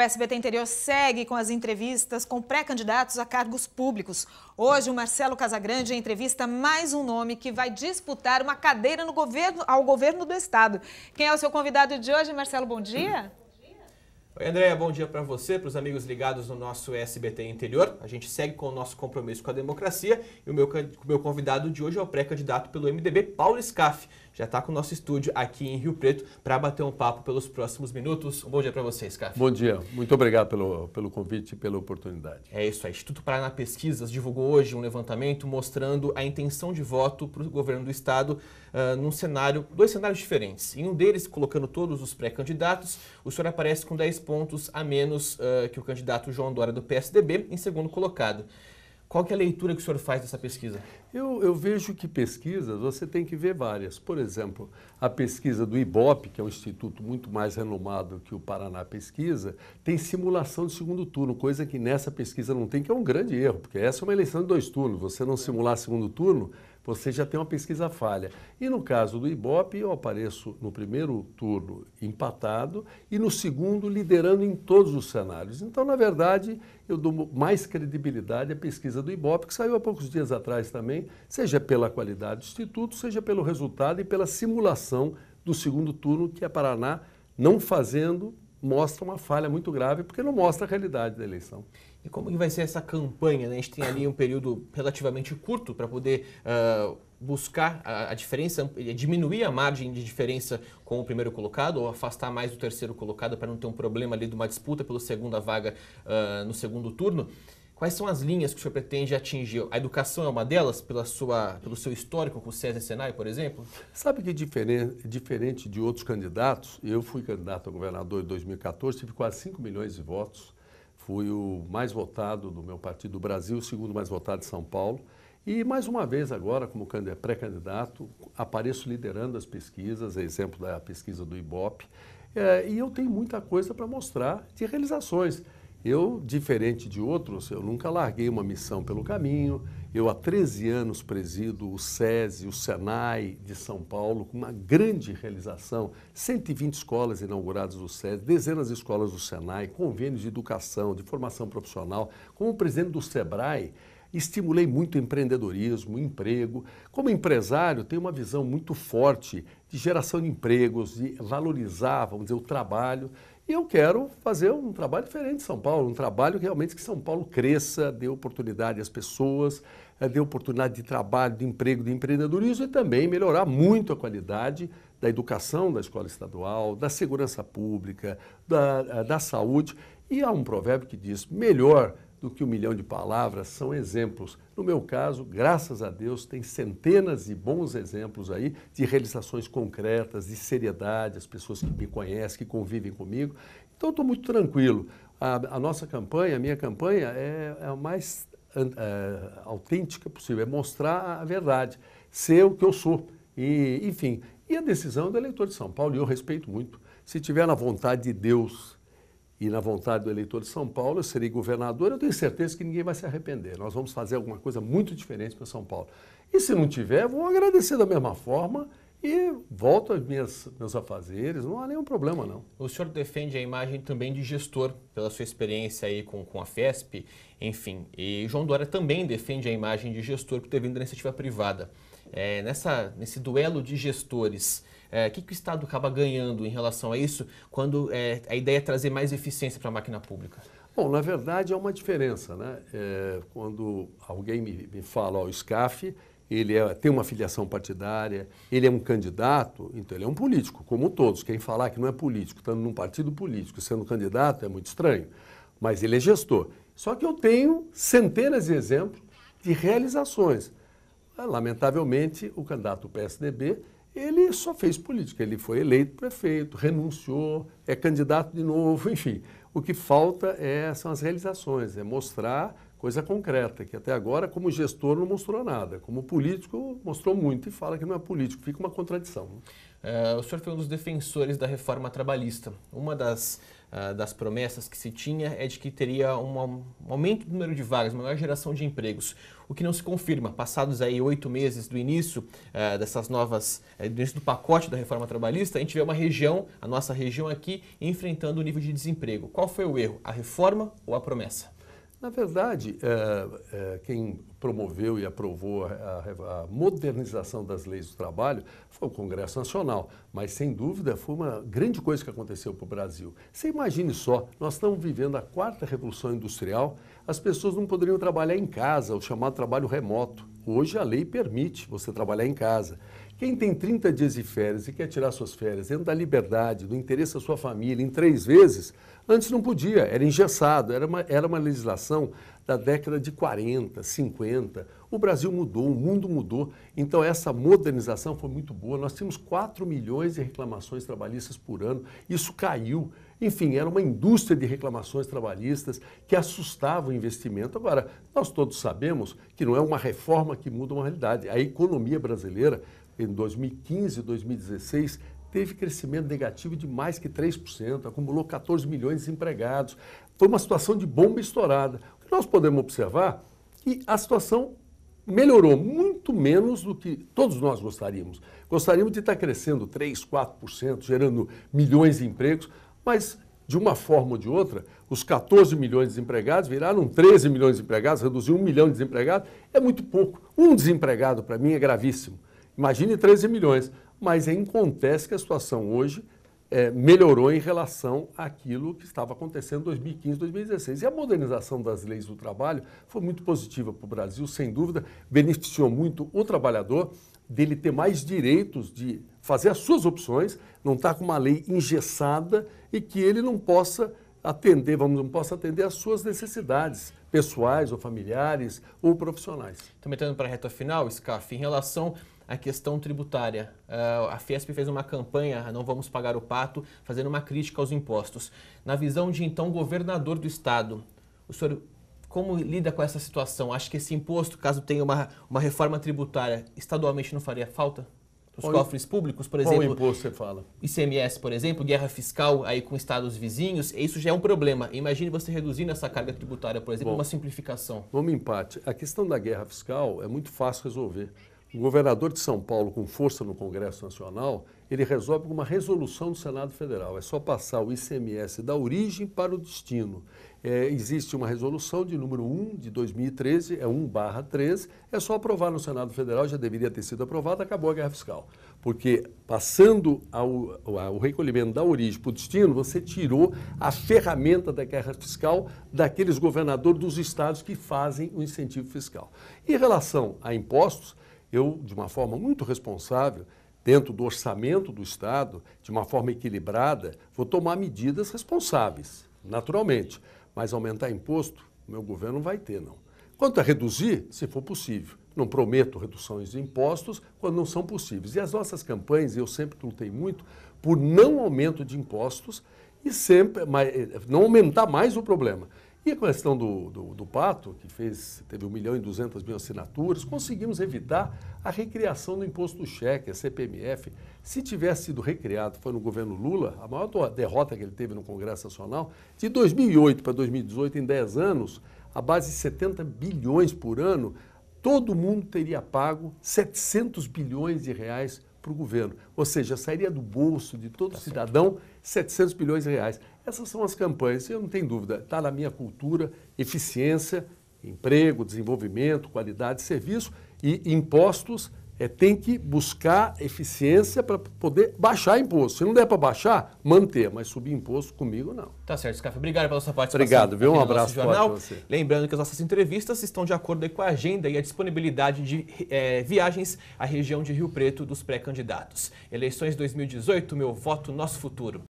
O SBT Interior segue com as entrevistas com pré-candidatos a cargos públicos. Hoje, o Marcelo Casagrande entrevista mais um nome que vai disputar uma cadeira no governo, ao governo do Estado. Quem é o seu convidado de hoje, Marcelo? Bom dia. Oi, Andréia, bom dia para você, para os amigos ligados no nosso SBT Interior. A gente segue com o nosso compromisso com a democracia e o meu, meu convidado de hoje é o pré-candidato pelo MDB, Paulo Scaff já está com o nosso estúdio aqui em Rio Preto para bater um papo pelos próximos minutos. Um bom dia para vocês, Café. Bom dia. Muito obrigado pelo, pelo convite e pela oportunidade. É isso aí. Instituto Paraná Pesquisas divulgou hoje um levantamento mostrando a intenção de voto para o governo do estado uh, num cenário, dois cenários diferentes. Em um deles, colocando todos os pré-candidatos, o senhor aparece com 10 pontos a menos uh, que o candidato João Dória do PSDB, em segundo colocado. Qual que é a leitura que o senhor faz dessa pesquisa? Eu, eu, vejo que pesquisas, você tem que ver várias. Por exemplo, a pesquisa do IBOP, que é um instituto muito mais renomado que o Paraná Pesquisa, tem simulação de segundo turno, coisa que nessa pesquisa não tem, que é um grande erro, porque essa é uma eleição de dois turnos. Você não simular segundo turno, você já tem uma pesquisa falha. E no caso do Ibope, eu apareço no primeiro turno empatado e no segundo liderando em todos os cenários. Então, na verdade, eu dou mais credibilidade à pesquisa do Ibope, que saiu há poucos dias atrás também, seja pela qualidade do Instituto, seja pelo resultado e pela simulação do segundo turno, que a Paraná não fazendo mostra uma falha muito grave, porque não mostra a realidade da eleição. E como que vai ser essa campanha? Né? A gente tem ali um período relativamente curto para poder uh, buscar a, a, diferença, eh, diminuir a margem de diferença com o primeiro colocado ou afastar mais o terceiro colocado para não ter um problema ali de uma disputa pela segunda vaga uh, no segundo turno. Quais são as linhas que o senhor pretende atingir? A educação é uma delas, pela sua, pelo seu histórico com o César Senai, por exemplo? Sabe que diferente, diferente de outros candidatos, eu fui candidato a governador em 2014, tive quase 5 milhões de votos. Fui o mais votado do meu partido do Brasil, o segundo mais votado de São Paulo. E mais uma vez agora, como pré-candidato, apareço liderando as pesquisas, é exemplo da pesquisa do IBOP. É, e eu tenho muita coisa para mostrar de realizações. Eu, diferente de outros, eu nunca larguei uma missão pelo caminho, eu há 13 anos presido o SESI, o SENAI de São Paulo, com uma grande realização, 120 escolas inauguradas do SESI, dezenas de escolas do SENAI, convênios de educação, de formação profissional. Como presidente do SEBRAE, estimulei muito empreendedorismo, emprego. Como empresário, tenho uma visão muito forte de geração de empregos, de valorizar, vamos dizer, o trabalho. E eu quero fazer um trabalho diferente de São Paulo, um trabalho realmente que São Paulo cresça, dê oportunidade às pessoas, eh, dê oportunidade de trabalho, de emprego, de empreendedorismo e também melhorar muito a qualidade da educação da escola estadual, da segurança pública, da, eh, da saúde. E há um provérbio que diz: melhor do que um milhão de palavras são exemplos. No meu caso, graças a Deus, tem centenas de bons exemplos aí de realizações concretas, de seriedade, as pessoas que me conhecem, que convivem comigo. Então, estou muito tranquilo. A, a, nossa campanha, a minha campanha, é, é a mais é, autêntica possível, é mostrar a verdade, ser o que eu sou. E, enfim, e a decisão do eleitor de São Paulo, e eu respeito muito. Se tiver na vontade de Deus e na vontade do eleitor de São Paulo, eu serei governador, eu tenho certeza que ninguém vai se arrepender. Nós vamos fazer alguma coisa muito diferente para São Paulo. E se não tiver, vou agradecer da mesma forma e volto aos minhas, meus afazeres, não há nenhum problema não. O senhor defende a imagem também de gestor, pela sua experiência aí com, com a FESP, enfim. E João Dória também defende a imagem de gestor por ter vindo da iniciativa privada. É, nessa, nesse duelo de gestores, é, o que, que o Estado acaba ganhando em relação a isso quando é, a ideia é trazer mais eficiência para a máquina pública? Bom, na verdade é uma diferença, né? É, quando alguém me, me fala, ó, o SCAF, ele é, tem uma filiação partidária, ele é um candidato, então ele é um político, como todos. Quem falar que não é político, estando num partido político, sendo candidato, é muito estranho. Mas ele é gestor. Só que eu tenho centenas de exemplos de realizações. Lamentavelmente, o candidato PSDB ele só fez política, ele foi eleito prefeito, renunciou, é candidato de novo, enfim. O que falta é, são as realizações, é mostrar coisa concreta, que até agora, como gestor, não mostrou nada. Como político, mostrou muito e fala que não é político. Fica uma contradição. Né? É, o senhor foi um dos defensores da reforma trabalhista. Uma das ah, das promessas que se tinha é de que teria um, aumento do número de vagas, uma maior geração de empregos, o que não se confirma. Passados aí oito meses do início uh, dessas novas, uh, do início do pacote da reforma trabalhista, a gente vê uma região, a nossa região aqui, enfrentando o nível de desemprego. Qual foi o erro? A reforma ou a promessa? Na verdade, é, é, quem promoveu e aprovou a, a, a, modernização das leis do trabalho foi o Congresso Nacional, mas sem dúvida foi uma grande coisa que aconteceu para o Brasil. Você imagine só, nós estamos vivendo a quarta revolução industrial, as pessoas não poderiam trabalhar em casa, o chamado trabalho remoto. Hoje a lei permite você trabalhar em casa. Quem tem 30 dias de férias e quer tirar suas férias dentro da liberdade, do interesse da sua família, em três vezes, antes não podia, era engessado, era uma, era uma legislação da década de 40, 50. O Brasil mudou, o mundo mudou, então essa modernização foi muito boa. Nós tínhamos 4 milhões de reclamações trabalhistas por ano, isso caiu. Enfim, era uma indústria de reclamações trabalhistas que assustava o investimento. Agora, nós todos sabemos que não é uma reforma que muda uma realidade. A economia brasileira em 2015 e 2016 teve crescimento negativo de mais que 3%, acumulou 14 milhões de empregados, Foi uma situação de bomba estourada. O que nós podemos observar é que a situação melhorou muito menos do que todos nós gostaríamos. Gostaríamos de estar crescendo 3%, 4%, gerando milhões de empregos, mas de uma forma ou de outra, os 14 milhões de desempregados viraram 13 milhões de empregados, reduziu um milhão de desempregados, é muito pouco. Um desempregado, para mim, é gravíssimo. Imagine 13 milhões. Mas é acontece que a situação hoje é, melhorou em relação àquilo que estava acontecendo em 2015, 2016. E a modernização das leis do trabalho foi muito positiva para o Brasil, sem dúvida, beneficiou muito o trabalhador dele ter mais direitos de fazer as suas opções, não estar tá com uma lei engessada e que ele não possa atender, vamos, não possa atender às suas necessidades pessoais ou familiares ou profissionais. Também entrando tá para a reta final, SCAF, em relação a questão tributária. Eh, a Fiesp fez uma campanha, Não Vamos Pagar o Pato, fazendo uma crítica aos impostos. Na visão de então governador do estado, o senhor como lida com essa situação? Acho que esse imposto, caso tenha uma, uma reforma tributária, estadualmente não faria falta? Os qual, cofres públicos, por exemplo. Qual imposto você fala? ICMS, por exemplo, guerra fiscal aí com estados vizinhos, isso já é um problema. Imagine você reduzindo essa carga tributária, por exemplo, Bom, uma simplificação. Vamos empate. A questão da guerra fiscal é muito fácil resolver. O governador de São Paulo, com força no Congresso Nacional, ele resolve com uma resolução do Senado Federal. É só passar o ICMS da origem para o destino. É, existe uma resolução de número 1 de 2013, é 1 barra 13, é só aprovar no Senado Federal, já deveria ter sido aprovada, acabou a guerra fiscal. Porque passando ao, ao recolhimento da origem para o destino, você tirou a ferramenta da guerra fiscal daqueles governadores dos estados que fazem o incentivo fiscal. Em relação a impostos, eu, de uma forma muito responsável, dentro do orçamento do Estado, de uma forma equilibrada, vou tomar medidas responsáveis, naturalmente. Mas aumentar imposto, meu governo não vai ter, não. Quanto a reduzir, se for possível. Não prometo reduções de impostos quando não são possíveis. E as nossas campanhas, eu sempre lutei muito por não aumento de impostos e sempre eh, não aumentar mais o problema. E a questão do, do, do pato, que fez, teve 1 milhão e 200 mil assinaturas, conseguimos evitar a recriação do imposto do cheque, a CPMF. Se tivesse sido recriado, foi no governo Lula, a maior derrota que ele teve no Congresso Nacional, de 2008 para 2018, em 10 anos, a base de 70 bilhões por ano, todo mundo teria pago 700 bilhões de reais para o governo. Ou seja, sairia do bolso de todo tá cidadão 700 bilhões de reais. Essas são as campanhas, eu não tenho dúvida, está na minha cultura, eficiência, emprego, desenvolvimento, qualidade de serviço e impostos é, tem que buscar eficiência para poder baixar imposto. Se não der para baixar, manter, mas subir imposto comigo não. Tá certo, Scaf. Obrigado pela sua participação. Obrigado, viu? Um abraço no Você. Lembrando que as nossas entrevistas estão de acordo com a agenda e a disponibilidade de é, viagens à região de Rio Preto dos pré-candidatos. Eleições 2018, meu voto, nosso futuro.